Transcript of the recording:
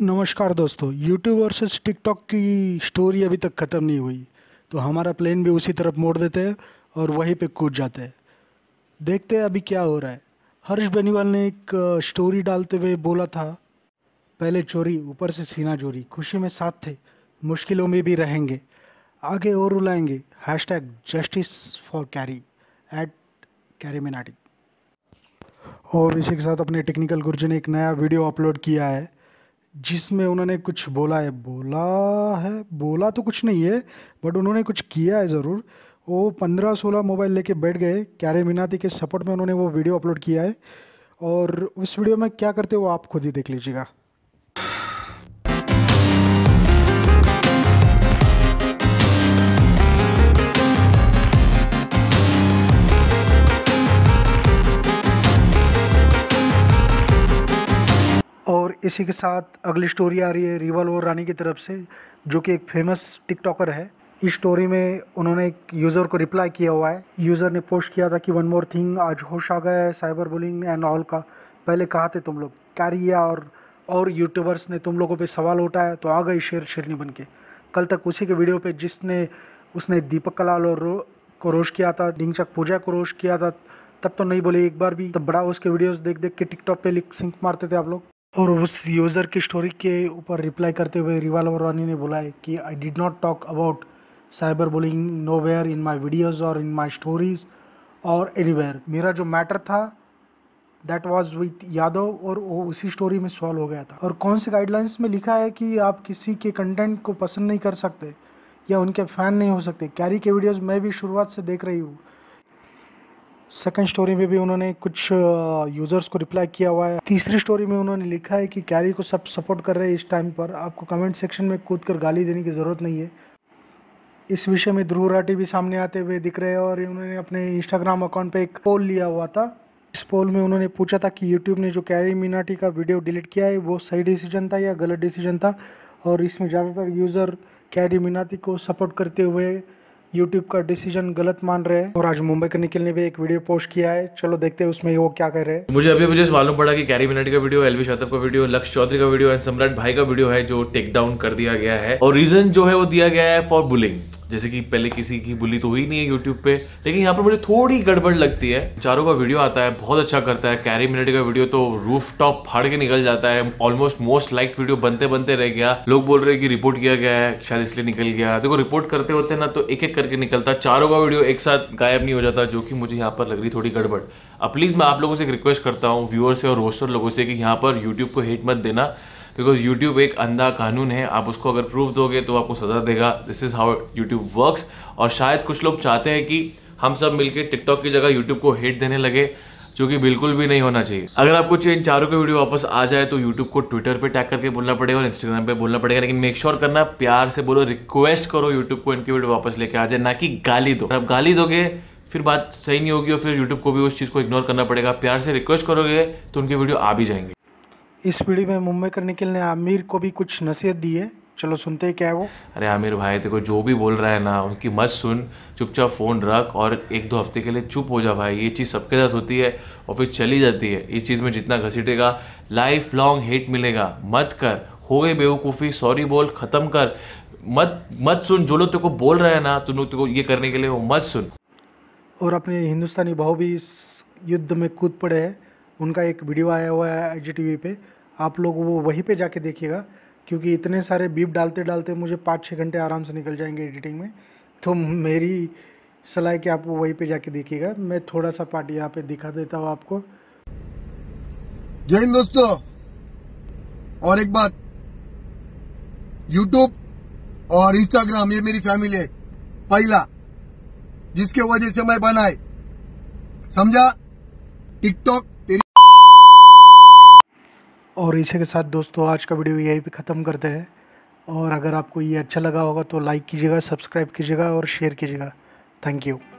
नमस्कार दोस्तों YouTube versus TikTok की स्टोरी अभी तक ख़त्म नहीं हुई तो हमारा प्लेन भी उसी तरफ मोड़ देते हैं और वहीं पे कूद जाते हैं देखते हैं अभी क्या हो रहा है हर्ष बेनीवाल ने एक स्टोरी डालते हुए बोला था पहले चोरी ऊपर से सीना चोरी खुशी में साथ थे मुश्किलों में भी रहेंगे आगे और रुलाएंगे hashtag justice for Carry at Carry Minati और इसी के साथ अपने टेक्निकल गुरु जी ने एक नया वीडियो अपलोड किया है जिसमें उन्होंने कुछ बोला है बोला है बोला तो कुछ नहीं है बट उन्होंने कुछ किया है ज़रूर वो पंद्रह सोलह मोबाइल लेके बैठ गए क्यारे मीनाती के सपोर्ट में उन्होंने वो वीडियो अपलोड किया है और उस वीडियो में क्या करते हो आप खुद ही देख लीजिएगा इसी के साथ अगली स्टोरी आ रही है रिवल और रानी की तरफ से जो कि एक फेमस टिकटॉकर है इस स्टोरी में उन्होंने एक यूज़र को रिप्लाई किया हुआ है यूज़र ने पोस्ट किया था कि वन मोर थिंग आज होश आ गया है साइबर बुलिंग एंड ऑल का पहले कहा थे तुम लोग कैरिया और और यूट्यूबर्स ने तुम लोगों पे सवाल उठाया तो आ गई शेर शेरनी बन के कल तक उसी के वीडियो पे जिसने उसने दीपक कलाल और रो, को रोश किया था डिंगचक पूजा को रोश किया था तब तो नहीं बोले एक बार भी तब बड़ा उसके वीडियोस देख देख के टिकटॉक पे लिख सिंक मारते थे आप लोग और उस यूज़र की स्टोरी के ऊपर रिप्लाई करते हुए रिवाल्वर रानी ने बोला है कि I did not talk about cyber bullying nowhere in my videos और इन माई स्टोरीज़ और एनी वेयर मेरा जो मैटर था दैट वॉज विथ यादव और वो उसी स्टोरी में सॉल्व हो गया था और कौन से गाइडलाइंस में लिखा है कि आप किसी के कंटेंट को पसंद नहीं कर सकते या उनके फ़ैन नहीं हो सकते कैरी के वीडियोज़ मैं भी शुरुआत से देख रही हूँ सेकंड स्टोरी में भी उन्होंने कुछ यूज़र्स को रिप्लाई किया हुआ है तीसरी स्टोरी में उन्होंने लिखा है कि कैरी को सब सपोर्ट कर रहे हैं इस टाइम पर आपको कमेंट सेक्शन में कूद कर गाली देने की ज़रूरत नहीं है इस विषय में ध्रुव राठी भी सामने आते हुए दिख रहे हैं और उन्होंने अपने इंस्टाग्राम अकाउंट पर एक पोल लिया हुआ था इस पोल में उन्होंने पूछा था कि यूट्यूब ने जो कैरी मीनाटी का वीडियो डिलीट किया है वो सही डिसीजन था या गलत डिसीजन था और इसमें ज़्यादातर यूज़र कैरी मीनाटी को सपोर्ट करते हुए यूट्यूब का डिसीजन गलत मान रहे हैं और आज मुंबई के निकलने भी एक वीडियो पोस्ट किया है चलो देखते हैं उसमें वो क्या कर रहे हैं मुझे अभी मुझे मालूम पड़ा कि कैरी मिनट का वीडियो एलवी यादव का वीडियो लक्ष्य चौधरी का वीडियो एंड सम्राट भाई का वीडियो है जो टेक डाउन कर दिया गया है और रीजन जो है वो दिया गया है फॉर बुलिंग जैसे कि पहले किसी की बुली तो हुई नहीं है यूट्यूब पे लेकिन यहाँ पर मुझे थोड़ी गड़बड़ लगती है चारों का वीडियो आता है बहुत अच्छा करता है कैरी मिनट का वीडियो तो रूफ टॉप फाड़ के निकल जाता है ऑलमोस्ट मोस्ट लाइक वीडियो बनते बनते रह गया लोग बोल रहे हैं कि रिपोर्ट किया गया है शायद इसलिए निकल गया देखो रिपोर्ट करते होते ना तो एक एक करके निकलता चारों का वीडियो एक साथ गायब नहीं हो जाता जो कि मुझे यहाँ पर लग रही थोड़ी गड़बड़ अब प्लीज़ मैं आप लोगों से एक रिक्वेस्ट करता हूँ व्यूअर से और रोस्टर लोगों से कि यहाँ पर यूट्यूब को हेट मत देना बिकॉज यूट्यूब एक अंधा कानून है आप उसको अगर प्रूफ दोगे तो आपको सज़ा देगा this is how YouTube works और शायद कुछ लोग चाहते हैं कि हम सब मिलकर टिकटॉक की जगह यूट्यूब को हेट देने लगे जो कि बिल्कुल भी नहीं होना चाहिए अगर आपको चाहिए चारों के वीडियो वापस आ जाए तो यूट्यूब को ट्विटर पे टैग करके बोलना पड़ेगा और इंस्टाग्राम पे बोलना पड़ेगा लेकिन मेक श्योर करना प्यार से बोलो रिक्वेस्ट करो यूट्यूब को इनकी वीडियो वापस लेके आ जाए ना कि गाली दो आप गाली दोगे फिर बात सही नहीं होगी और फिर यूट्यूब को भी उस चीज़ को इग्नोर करना पड़ेगा प्यार से रिक्वेस्ट करोगे तो उनकी वीडियो आ भी जाएंगे इस वीडियो में मुंबई करने के लिए आमिर को भी कुछ नसीहत दी है चलो सुनते हैं क्या है वो अरे आमिर भाई देखो जो भी बोल रहा है ना उनकी मत सुन चुपचाप फ़ोन रख और एक दो हफ्ते के लिए चुप हो जा भाई ये चीज़ सबके साथ होती है और फिर चली जाती है इस चीज़ में जितना घसीटेगा लाइफ लॉन्ग हेट मिलेगा मत कर हो गए बेवकूफ़ी सॉरी बोल ख़त्म कर मत मत सुन जो लोग तेरे को बोल रहे हैं ना तुम लोग तेरे को ये करने के लिए वो मत सुन और अपने हिंदुस्तानी भाव भी इस युद्ध में कूद पड़े हैं उनका एक वीडियो आया हुआ है आई जी पे आप लोग वो वहीं पे जाके देखिएगा क्योंकि इतने सारे बीप डालते डालते मुझे पाँच छः घंटे आराम से निकल जाएंगे एडिटिंग में तो मेरी सलाह कि आप वो वहीं पे जाके देखिएगा मैं थोड़ा सा पार्ट यहाँ पे दिखा देता हूँ आपको जय हिंद दोस्तों और एक बात यूट्यूब और इंस्टाग्राम ये मेरी फैमिली है पहला जिसके वजह से मैं बनाए समझा टिकटॉक और इसी के साथ दोस्तों आज का वीडियो यही पे ख़त्म करते हैं और अगर आपको ये अच्छा लगा होगा तो लाइक कीजिएगा सब्सक्राइब कीजिएगा और शेयर कीजिएगा थैंक यू